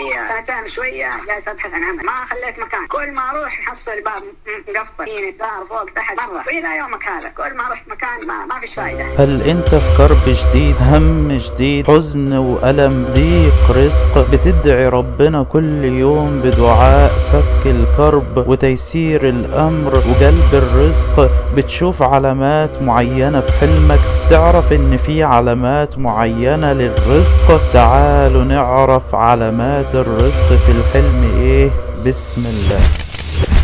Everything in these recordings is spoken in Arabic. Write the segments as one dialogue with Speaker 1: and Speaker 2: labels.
Speaker 1: العاديه ساعتين شويه
Speaker 2: جالس ابحث عن عمل ما خليت مكان كل ما اروح احصل باب مقفل يعني الدار فوق تحت مره والى يومك هذا كل ما رحت مكان ما, ما فيش فايده هل انت في كرب جديد هم جديد حزن والم ضيق رزق بتدعي ربنا كل يوم بدعاء فك الكرب وتيسير الامر وقلب الرزق بتشوف علامات معينه في حلمك تعرف ان في علامات معينه للرزق تعالوا نعرف علامات الرزق في الحلم ايه بسم الله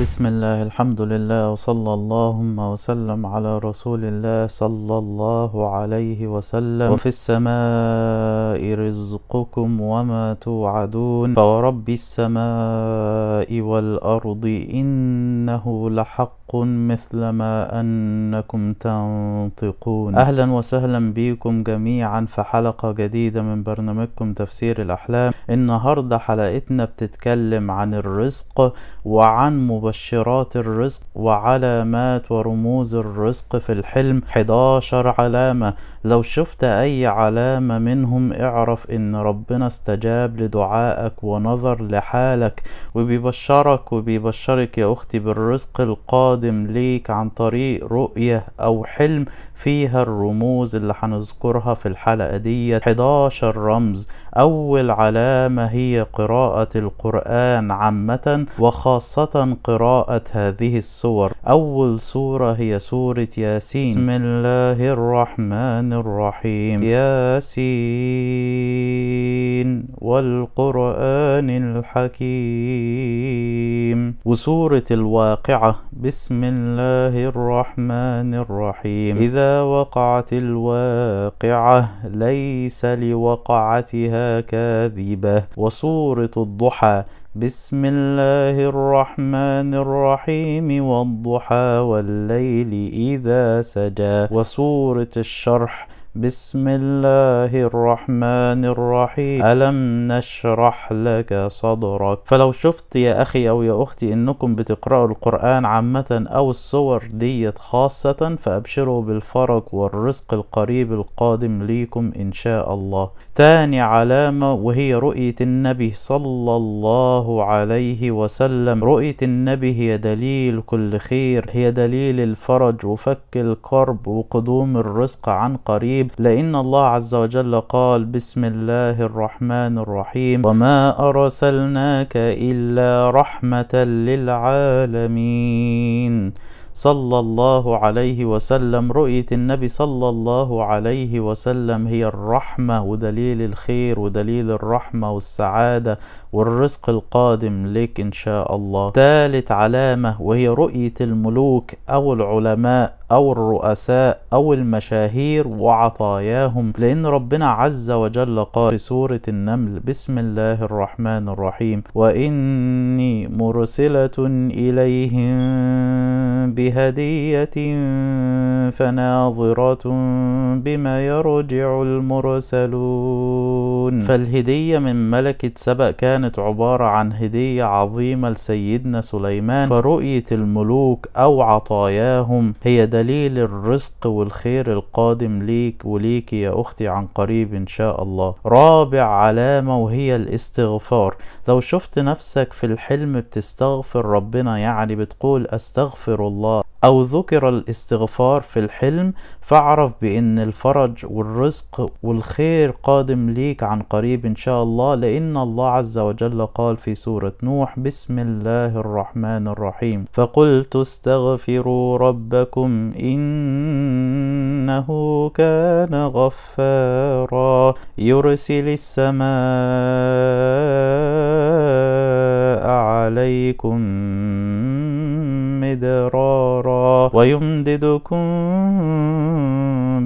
Speaker 2: بسم الله الحمد لله وصلى اللهم وسلم على رسول الله صلى الله عليه وسلم وفي السماء رزقكم وما توعدون فورب السماء والأرض إنه لحق حق مثل ما أنكم تنطقون أهلا وسهلا بيكم جميعا في حلقة جديدة من برنامجكم تفسير الأحلام النهاردة حلقتنا بتتكلم عن الرزق وعن مبشرات الرزق وعلامات ورموز الرزق في الحلم 11 علامة لو شفت أي علامة منهم اعرف إن ربنا استجاب لدعائك ونظر لحالك وبيبشرك وبيبشرك يا أختي بالرزق القادم قادم ليك عن طريق رؤية أو حلم فيها الرموز اللي هنذكرها في الحلقة دي 11 رمز أول علامة هي قراءة القرآن عامة وخاصة قراءة هذه السور أول سورة هي سورة ياسين بسم الله الرحمن الرحيم ياسين والقرآن الحكيم وسورة الواقعة بسم بسم الله الرحمن الرحيم إذا وقعت الواقعة ليس لوقعتها كاذبة وصورة الضحى بسم الله الرحمن الرحيم والضحى والليل إذا سجى وصورة الشرح بسم الله الرحمن الرحيم ألم نشرح لك صدرك فلو شفت يا أخي أو يا أختي إنكم بتقرأوا القرآن عامة أو الصور ديت خاصة فأبشروا بالفرج والرزق القريب القادم ليكم إن شاء الله تاني علامة وهي رؤية النبي صلى الله عليه وسلم رؤية النبي هي دليل كل خير هي دليل الفرج وفك الكرب وقدوم الرزق عن قريب الرجيم لأن الله عز وجل قال بسم الله الرحمن الرحيم وما أرسلناك إلا رحمة للعالمين صلى الله عليه وسلم رؤية النبي صلى الله عليه وسلم هي الرحمة ودليل الخير ودليل الرحمة والسعادة والرزق القادم لك إن شاء الله ثالث علامة وهي رؤية الملوك أو العلماء أو الرؤساء أو المشاهير وعطاياهم لأن ربنا عز وجل قال في سورة النمل بسم الله الرحمن الرحيم وإني مرسلة إليهم بهدية فناظرة بما يرجع المرسلون فالهدية من ملكة سبأ كانت عبارة عن هدية عظيمة لسيدنا سليمان فرؤية الملوك أو عطاياهم هي دليل الرزق والخير القادم ليك وليك يا أختي عن قريب إن شاء الله رابع علامة وهي الاستغفار لو شفت نفسك في الحلم بتستغفر ربنا يعني بتقول أستغفر الله الله أو ذكر الاستغفار في الحلم فاعرف بأن الفرج والرزق والخير قادم ليك عن قريب إن شاء الله لأن الله عز وجل قال في سورة نوح بسم الله الرحمن الرحيم فقلت استغفروا ربكم إنه كان غفارا يرسل السماء عليكم made the raw raw ويمددكم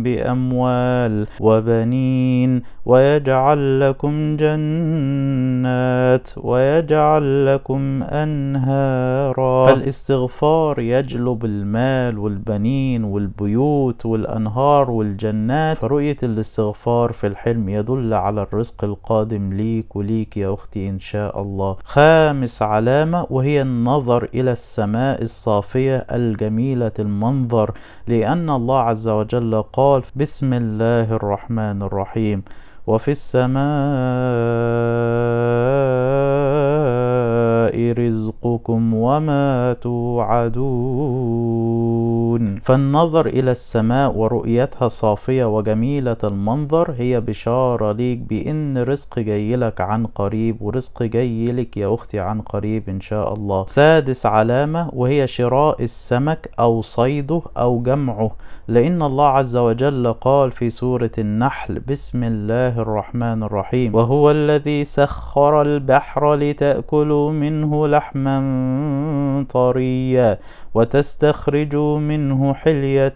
Speaker 2: بأموال وبنين ويجعل لكم جنات ويجعل لكم أنهارا فالاستغفار يجلب المال والبنين والبيوت والأنهار والجنات فرؤية الاستغفار في الحلم يدل على الرزق القادم ليك وليك يا أختي إن شاء الله خامس علامة وهي النظر إلى السماء الصافية الجميلة المنظر لأن الله عز وجل قال بسم الله الرحمن الرحيم وفي السماء رزقكم وما توعدون يكون فالنظر إلى السماء ورؤيتها صافية وجميلة المنظر هي بشارة ليك بإن رزق جاي لك عن قريب ورزق جاي لك يا أختي عن قريب إن شاء الله سادس علامة وهي شراء السمك أو صيده أو جمعه لأن الله عز وجل قال في سورة النحل بسم الله الرحمن الرحيم وهو الذي سخر البحر لتأكلوا منه لحما طريا وتستخرجوا منه حلية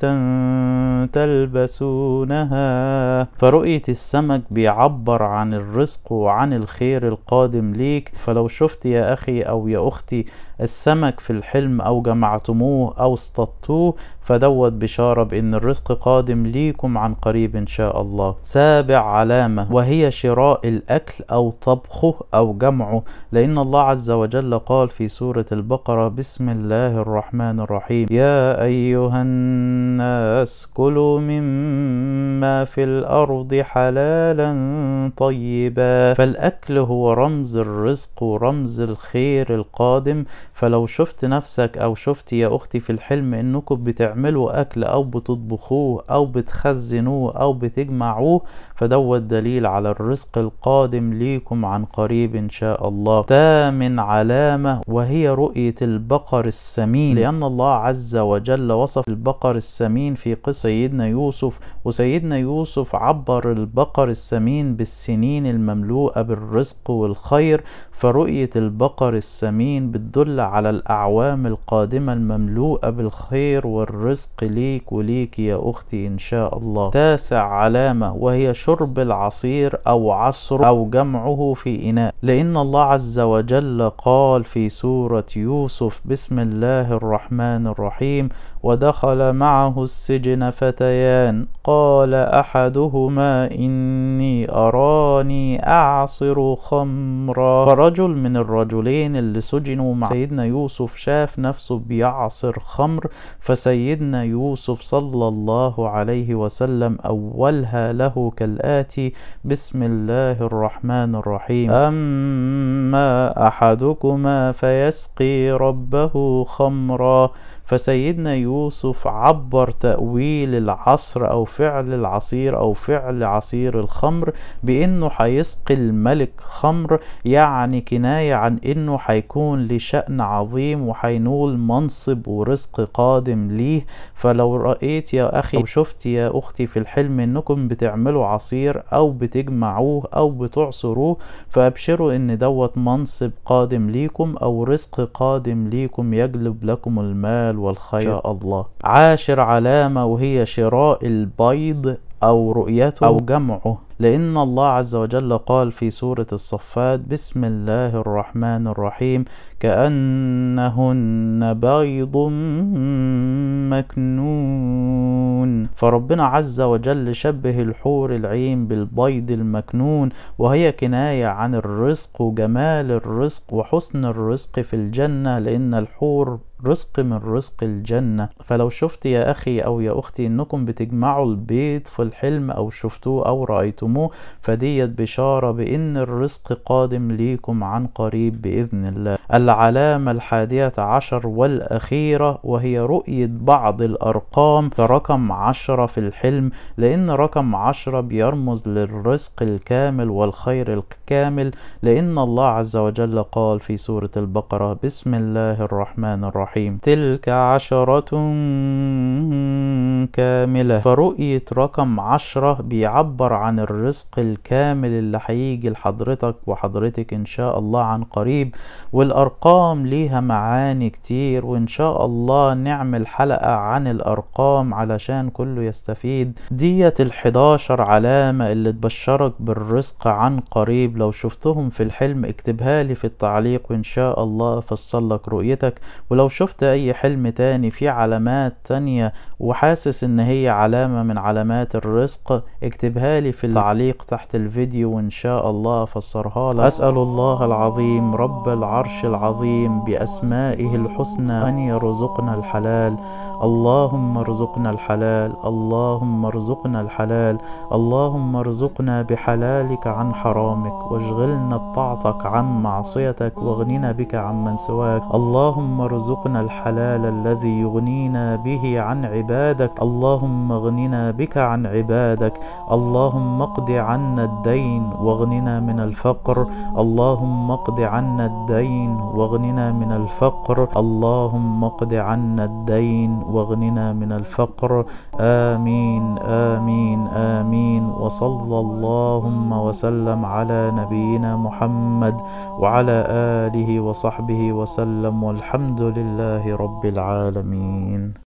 Speaker 2: تلبسونها فرؤية السمك بيعبر عن الرزق وعن الخير القادم ليك فلو شفت يا أخي أو يا أختي السمك في الحلم أو جمعتموه أو اصطدتوه فدوت بشارة بأن الرزق قادم ليكم عن قريب إن شاء الله سابع علامة وهي شراء الأكل أو طبخه أو جمعه لأن الله عز وجل قال في سورة البقرة بسم الله الرحمن الرحيم يا أيها الناس كلوا مما في الأرض حلالا طيبا فالأكل هو رمز الرزق ورمز الخير القادم فلو شفت نفسك أو شفت يا أختي في الحلم أنكم بتعملوا بتعملوا أكل أو بتطبخوه أو بتخزنوه أو بتجمعوه فدوت دليل على الرزق القادم ليكم عن قريب إن شاء الله ثامن علامة وهي رؤية البقر السمين لأن الله عز وجل وصف البقر السمين في قصة سيدنا يوسف وسيدنا يوسف عبر البقر السمين بالسنين المملوءة بالرزق والخير فرؤية البقر السمين بتدل على الأعوام القادمة المملوءة بالخير والرزق ليك وليك يا أختي إن شاء الله تاسع علامة وهي شرب العصير أو عصر أو جمعه في إناء لأن الله عز وجل قال في سورة يوسف بسم الله الرحمن الرحيم ودخل معه السجن فتيان قال أحدهما إني أراني أعصر خمرا رجل من الرجلين اللي سجنوا مع سيدنا يوسف شاف نفسه بيعصر خمر فسيدنا يوسف صلى الله عليه وسلم أولها له كالآتي بسم الله الرحمن الرحيم أما أحدكما فيسقي ربه خمرا فسيدنا يوسف عبر تأويل العصر أو فعل العصير أو فعل عصير الخمر بأنه هيسقي الملك خمر يعني كناية عن أنه هيكون لشأن عظيم وحينول منصب ورزق قادم ليه فلو رأيت يا أخي أو شفت يا أختي في الحلم أنكم بتعملوا عصير أو بتجمعوه أو بتعصروه فأبشروا أن دوت منصب قادم ليكم أو رزق قادم ليكم يجلب لكم المال الجمال والخير الله عاشر علامة وهي شراء البيض أو رؤيته أو جمعه لأن الله عز وجل قال في سورة الصفات بسم الله الرحمن الرحيم كأنهن بيض مكنون فربنا عز وجل شبه الحور العين بالبيض المكنون وهي كناية عن الرزق وجمال الرزق وحسن الرزق في الجنة لأن الحور رزق من رزق الجنة فلو شفت يا أخي أو يا أختي أنكم بتجمعوا البيض في الحلم أو شفتوه أو رأيتوه كذبتموه فديت بشارة بإن الرزق قادم ليكم عن قريب بإذن الله العلامة الحادية عشر والأخيرة وهي رؤية بعض الأرقام رقم عشرة في الحلم لأن رقم عشرة بيرمز للرزق الكامل والخير الكامل لأن الله عز وجل قال في سورة البقرة بسم الله الرحمن الرحيم تلك عشرة كاملة فرؤية رقم عشرة بيعبر عن الرزق الرزق الكامل اللي هيجي لحضرتك وحضرتك ان شاء الله عن قريب والارقام ليها معاني كتير وان شاء الله نعمل حلقة عن الارقام علشان كله يستفيد ديت الحداشر علامة اللي تبشرك بالرزق عن قريب لو شفتهم في الحلم اكتبها لي في التعليق وان شاء الله لك رؤيتك ولو شفت اي حلم تاني في علامات تانية وحاسس ان هي علامة من علامات الرزق اكتبها لي في التعليق تعليق تحت الفيديو وإن شاء الله أفسرها لك أسأل الله العظيم رب العرش العظيم بأسمائه الحسنى أن يرزقنا الحلال اللهم ارزقنا الحلال اللهم ارزقنا الحلال اللهم ارزقنا بحلالك عن حرامك واشغلنا بطاعتك عن معصيتك واغننا بك عن من سواك اللهم ارزقنا الحلال الذي يغنينا به عن عبادك اللهم اغننا بك عن عبادك اللهم اقض عنا الدين واغننا من الفقر اللهم اقض عنا الدين واغننا من الفقر اللهم اقض عنا الدين واغننا من الفقر آمين آمين آمين وصلى اللهم وسلم على نبينا محمد وعلى آله وصحبه وسلم والحمد لله رب العالمين